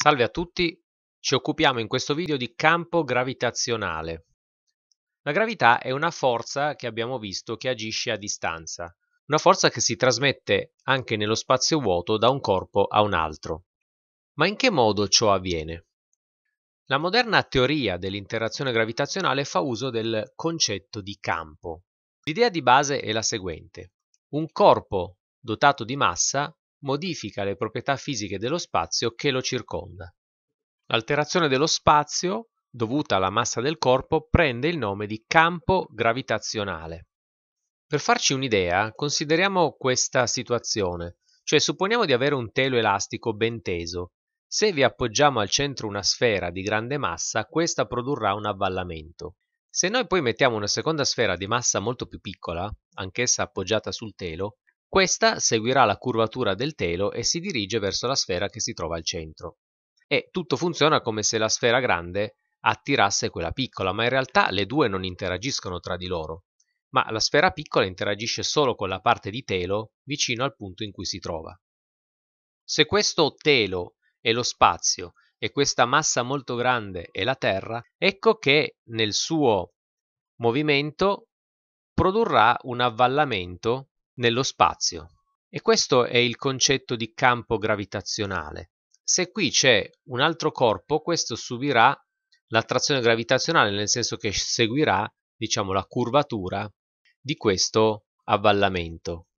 Salve a tutti, ci occupiamo in questo video di campo gravitazionale. La gravità è una forza che abbiamo visto che agisce a distanza, una forza che si trasmette anche nello spazio vuoto da un corpo a un altro. Ma in che modo ciò avviene? La moderna teoria dell'interazione gravitazionale fa uso del concetto di campo. L'idea di base è la seguente. Un corpo dotato di massa modifica le proprietà fisiche dello spazio che lo circonda. L'alterazione dello spazio, dovuta alla massa del corpo, prende il nome di campo gravitazionale. Per farci un'idea, consideriamo questa situazione, cioè supponiamo di avere un telo elastico ben teso. Se vi appoggiamo al centro una sfera di grande massa, questa produrrà un avvallamento. Se noi poi mettiamo una seconda sfera di massa molto più piccola, anch'essa appoggiata sul telo, questa seguirà la curvatura del telo e si dirige verso la sfera che si trova al centro. E tutto funziona come se la sfera grande attirasse quella piccola, ma in realtà le due non interagiscono tra di loro, ma la sfera piccola interagisce solo con la parte di telo vicino al punto in cui si trova. Se questo telo è lo spazio e questa massa molto grande è la Terra, ecco che nel suo movimento produrrà un avvallamento nello spazio. E questo è il concetto di campo gravitazionale. Se qui c'è un altro corpo, questo subirà l'attrazione gravitazionale, nel senso che seguirà, diciamo, la curvatura di questo avvallamento,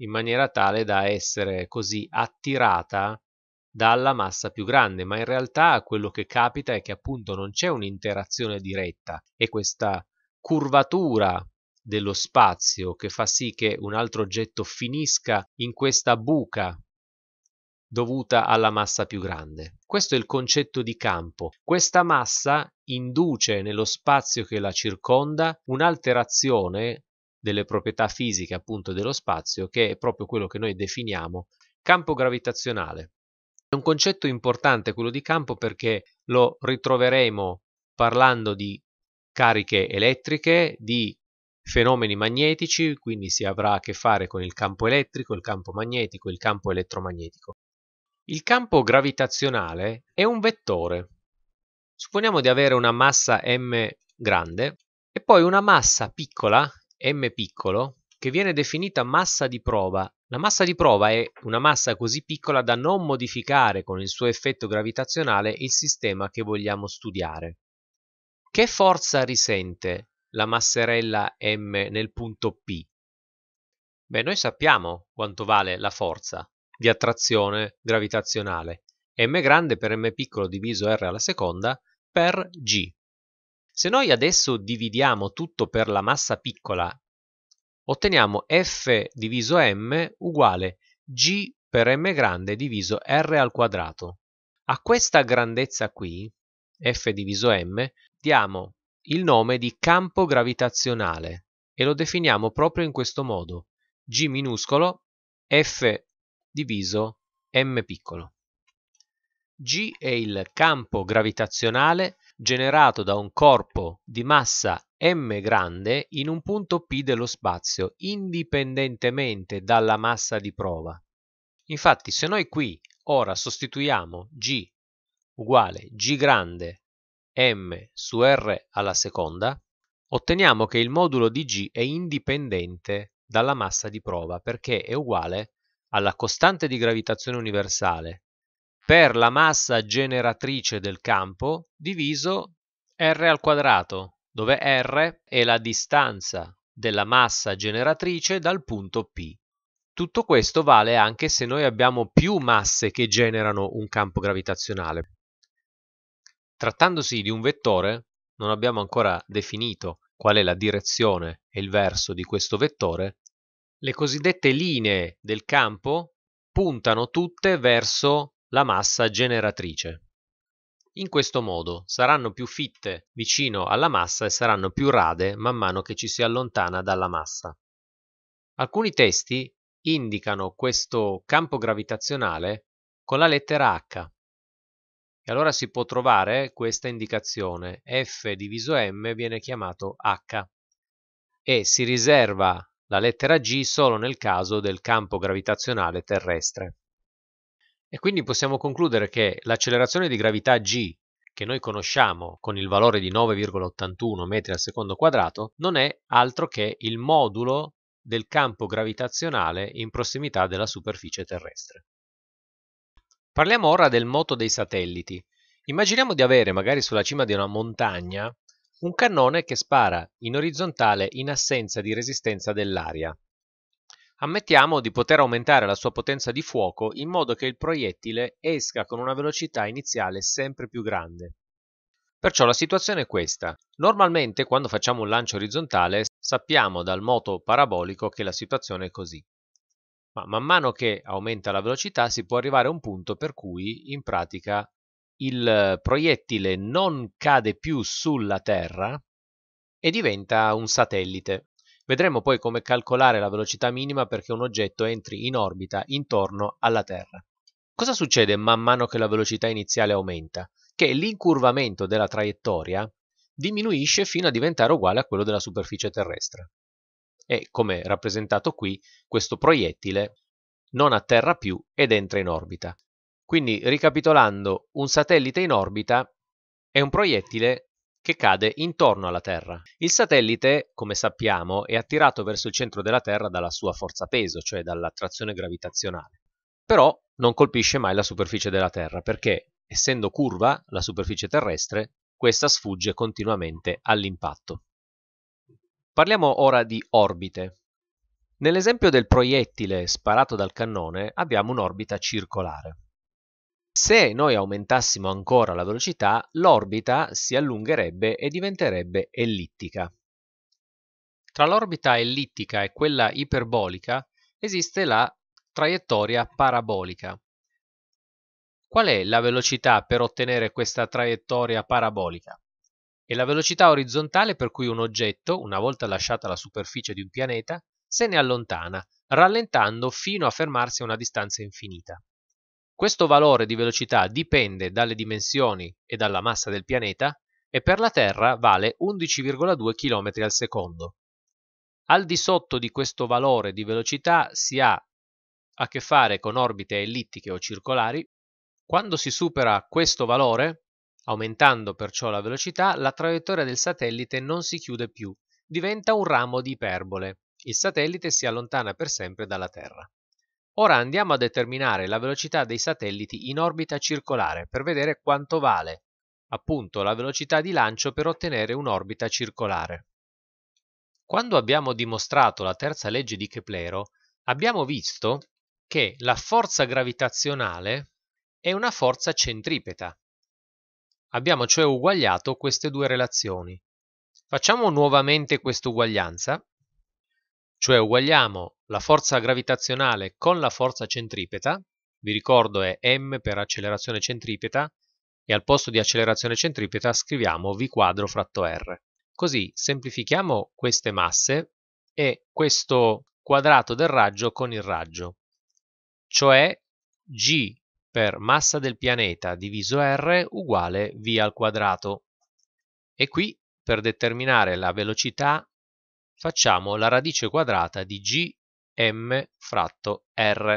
in maniera tale da essere così attirata dalla massa più grande, ma in realtà quello che capita è che appunto non c'è un'interazione diretta e questa curvatura dello spazio che fa sì che un altro oggetto finisca in questa buca dovuta alla massa più grande. Questo è il concetto di campo. Questa massa induce nello spazio che la circonda un'alterazione delle proprietà fisiche appunto dello spazio che è proprio quello che noi definiamo campo gravitazionale. È un concetto importante quello di campo perché lo ritroveremo parlando di cariche elettriche, di fenomeni magnetici, quindi si avrà a che fare con il campo elettrico, il campo magnetico, il campo elettromagnetico. Il campo gravitazionale è un vettore. Supponiamo di avere una massa m grande e poi una massa piccola, m piccolo, che viene definita massa di prova. La massa di prova è una massa così piccola da non modificare con il suo effetto gravitazionale il sistema che vogliamo studiare. Che forza risente la masserella M nel punto P. Beh, noi sappiamo quanto vale la forza di attrazione gravitazionale, m grande per m piccolo diviso r alla seconda per g. Se noi adesso dividiamo tutto per la massa piccola, otteniamo f diviso m uguale g per m grande diviso r al quadrato. A questa grandezza qui, f diviso m, diamo il nome di campo gravitazionale e lo definiamo proprio in questo modo G minuscolo F diviso M piccolo. G è il campo gravitazionale generato da un corpo di massa m grande in un punto P dello spazio, indipendentemente dalla massa di prova. Infatti, se noi qui ora sostituiamo G uguale G grande m su r alla seconda, otteniamo che il modulo di g è indipendente dalla massa di prova perché è uguale alla costante di gravitazione universale per la massa generatrice del campo diviso r al quadrato, dove r è la distanza della massa generatrice dal punto P. Tutto questo vale anche se noi abbiamo più masse che generano un campo gravitazionale. Trattandosi di un vettore, non abbiamo ancora definito qual è la direzione e il verso di questo vettore, le cosiddette linee del campo puntano tutte verso la massa generatrice. In questo modo saranno più fitte vicino alla massa e saranno più rade man mano che ci si allontana dalla massa. Alcuni testi indicano questo campo gravitazionale con la lettera H, e allora si può trovare questa indicazione, f diviso m viene chiamato h e si riserva la lettera g solo nel caso del campo gravitazionale terrestre. E quindi possiamo concludere che l'accelerazione di gravità g che noi conosciamo con il valore di 9,81 metri al secondo quadrato non è altro che il modulo del campo gravitazionale in prossimità della superficie terrestre. Parliamo ora del moto dei satelliti. Immaginiamo di avere, magari sulla cima di una montagna, un cannone che spara in orizzontale in assenza di resistenza dell'aria. Ammettiamo di poter aumentare la sua potenza di fuoco in modo che il proiettile esca con una velocità iniziale sempre più grande. Perciò la situazione è questa. Normalmente quando facciamo un lancio orizzontale sappiamo dal moto parabolico che la situazione è così ma man mano che aumenta la velocità si può arrivare a un punto per cui in pratica il proiettile non cade più sulla Terra e diventa un satellite. Vedremo poi come calcolare la velocità minima perché un oggetto entri in orbita intorno alla Terra. Cosa succede man mano che la velocità iniziale aumenta? Che l'incurvamento della traiettoria diminuisce fino a diventare uguale a quello della superficie terrestre e, come rappresentato qui, questo proiettile non atterra più ed entra in orbita. Quindi, ricapitolando, un satellite in orbita è un proiettile che cade intorno alla Terra. Il satellite, come sappiamo, è attirato verso il centro della Terra dalla sua forza peso, cioè dall'attrazione gravitazionale. Però non colpisce mai la superficie della Terra perché, essendo curva la superficie terrestre, questa sfugge continuamente all'impatto. Parliamo ora di orbite. Nell'esempio del proiettile sparato dal cannone abbiamo un'orbita circolare. Se noi aumentassimo ancora la velocità, l'orbita si allungherebbe e diventerebbe ellittica. Tra l'orbita ellittica e quella iperbolica esiste la traiettoria parabolica. Qual è la velocità per ottenere questa traiettoria parabolica? è la velocità orizzontale per cui un oggetto, una volta lasciata la superficie di un pianeta, se ne allontana, rallentando fino a fermarsi a una distanza infinita. Questo valore di velocità dipende dalle dimensioni e dalla massa del pianeta e per la Terra vale 11,2 km al secondo. Al di sotto di questo valore di velocità si ha a che fare con orbite ellittiche o circolari. Quando si supera questo valore, Aumentando perciò la velocità, la traiettoria del satellite non si chiude più, diventa un ramo di iperbole. Il satellite si allontana per sempre dalla Terra. Ora andiamo a determinare la velocità dei satelliti in orbita circolare per vedere quanto vale, appunto, la velocità di lancio per ottenere un'orbita circolare. Quando abbiamo dimostrato la terza legge di Keplero, abbiamo visto che la forza gravitazionale è una forza centripeta, Abbiamo cioè uguagliato queste due relazioni. Facciamo nuovamente questa uguaglianza, cioè uguagliamo la forza gravitazionale con la forza centripeta, vi ricordo è m per accelerazione centripeta, e al posto di accelerazione centripeta scriviamo v quadro fratto r. Così semplifichiamo queste masse e questo quadrato del raggio con il raggio, cioè g per massa del pianeta diviso r uguale v al quadrato. E qui, per determinare la velocità, facciamo la radice quadrata di gm fratto r.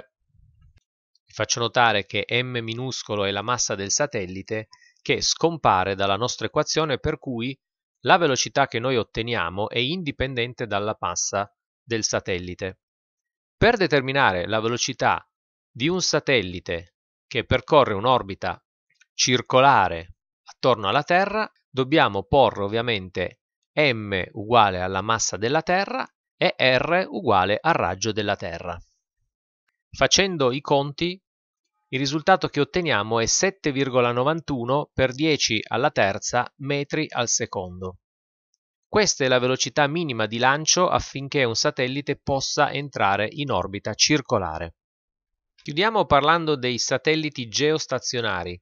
faccio notare che m minuscolo è la massa del satellite che scompare dalla nostra equazione per cui la velocità che noi otteniamo è indipendente dalla massa del satellite. Per determinare la velocità di un satellite che percorre un'orbita circolare attorno alla Terra, dobbiamo porre ovviamente m uguale alla massa della Terra e r uguale al raggio della Terra. Facendo i conti, il risultato che otteniamo è 7,91 per 10 alla terza metri al secondo. Questa è la velocità minima di lancio affinché un satellite possa entrare in orbita circolare. Chiudiamo parlando dei satelliti geostazionari.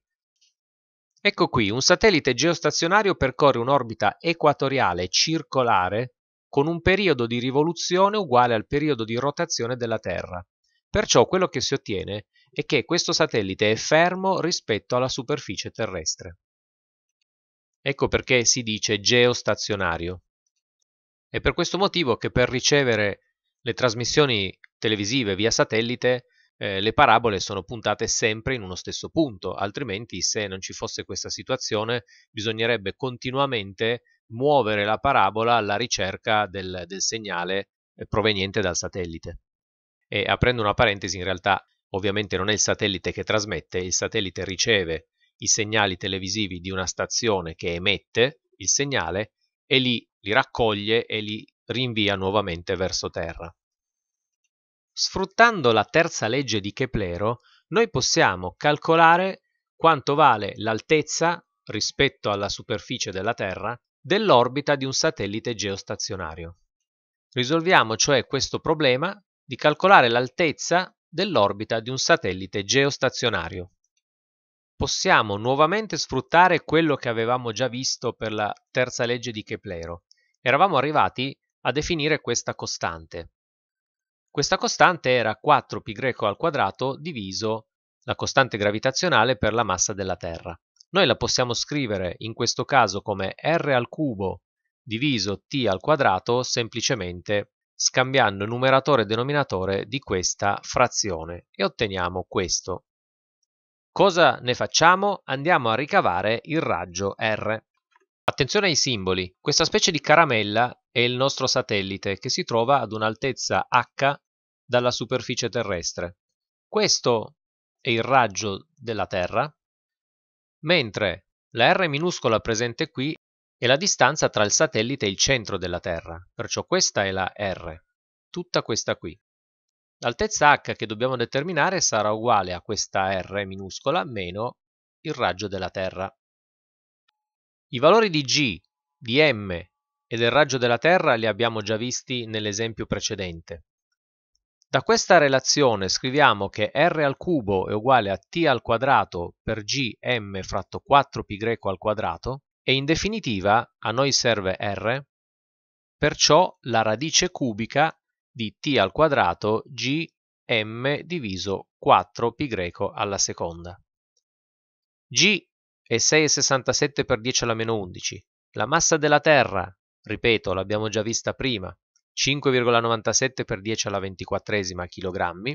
Ecco qui, un satellite geostazionario percorre un'orbita equatoriale circolare con un periodo di rivoluzione uguale al periodo di rotazione della Terra. Perciò quello che si ottiene è che questo satellite è fermo rispetto alla superficie terrestre. Ecco perché si dice geostazionario. È per questo motivo che per ricevere le trasmissioni televisive via satellite eh, le parabole sono puntate sempre in uno stesso punto, altrimenti se non ci fosse questa situazione bisognerebbe continuamente muovere la parabola alla ricerca del, del segnale eh, proveniente dal satellite. E aprendo una parentesi, in realtà ovviamente non è il satellite che trasmette, il satellite riceve i segnali televisivi di una stazione che emette il segnale e li, li raccoglie e li rinvia nuovamente verso terra. Sfruttando la terza legge di Keplero, noi possiamo calcolare quanto vale l'altezza rispetto alla superficie della Terra dell'orbita di un satellite geostazionario. Risolviamo cioè questo problema di calcolare l'altezza dell'orbita di un satellite geostazionario. Possiamo nuovamente sfruttare quello che avevamo già visto per la terza legge di Keplero. Eravamo arrivati a definire questa costante, questa costante era 4π al quadrato diviso la costante gravitazionale per la massa della Terra. Noi la possiamo scrivere in questo caso come r al cubo diviso t al quadrato semplicemente scambiando numeratore e denominatore di questa frazione e otteniamo questo. Cosa ne facciamo? Andiamo a ricavare il raggio r. Attenzione ai simboli, questa specie di caramella è il nostro satellite che si trova ad un'altezza h dalla superficie terrestre. Questo è il raggio della Terra, mentre la r minuscola presente qui è la distanza tra il satellite e il centro della Terra, perciò questa è la r, tutta questa qui. L'altezza h che dobbiamo determinare sarà uguale a questa r minuscola meno il raggio della Terra. I valori di G, di M e del raggio della Terra li abbiamo già visti nell'esempio precedente. Da questa relazione scriviamo che r al cubo è uguale a t al quadrato per gm fratto 4 π al quadrato e in definitiva a noi serve r, perciò la radice cubica di t al quadrato gm diviso 4 π alla seconda. g e 6,67 per 10 alla meno 11. La massa della Terra, ripeto, l'abbiamo già vista prima, 5,97 per 10 alla 24 kg.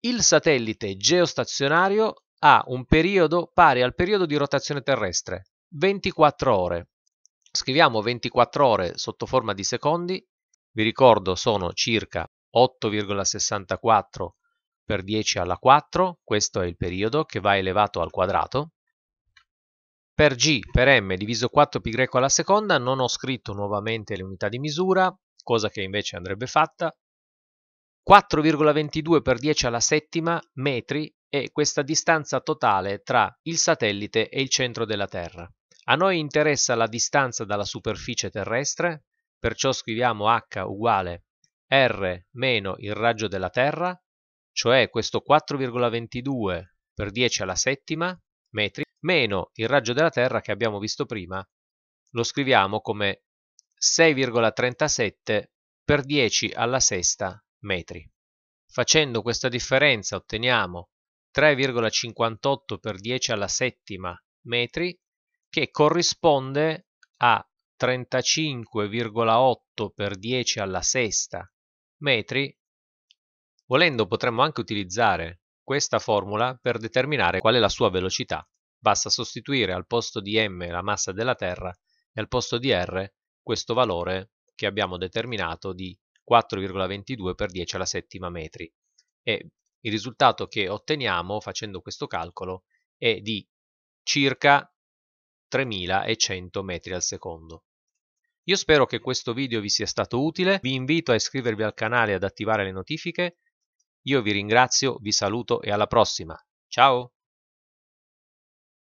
Il satellite geostazionario ha un periodo pari al periodo di rotazione terrestre, 24 ore. Scriviamo 24 ore sotto forma di secondi, vi ricordo sono circa 8,64 per 10 alla 4, questo è il periodo che va elevato al quadrato, per g per m diviso 4π alla seconda non ho scritto nuovamente le unità di misura, cosa che invece andrebbe fatta. 4,22 per 10 alla settima metri è questa distanza totale tra il satellite e il centro della Terra. A noi interessa la distanza dalla superficie terrestre, perciò scriviamo h uguale r meno il raggio della Terra, cioè questo 4,22 per 10 alla settima metri, meno il raggio della Terra che abbiamo visto prima, lo scriviamo come 6,37 per 10 alla sesta metri. Facendo questa differenza otteniamo 3,58 per 10 alla settima metri che corrisponde a 35,8 per 10 alla sesta metri. Volendo potremmo anche utilizzare questa formula per determinare qual è la sua velocità. Basta sostituire al posto di m la massa della Terra e al posto di r questo valore che abbiamo determinato di 4,22 per 10 alla settima metri e il risultato che otteniamo facendo questo calcolo è di circa 3100 metri al secondo. Io spero che questo video vi sia stato utile, vi invito a iscrivervi al canale e ad attivare le notifiche, io vi ringrazio, vi saluto e alla prossima, ciao!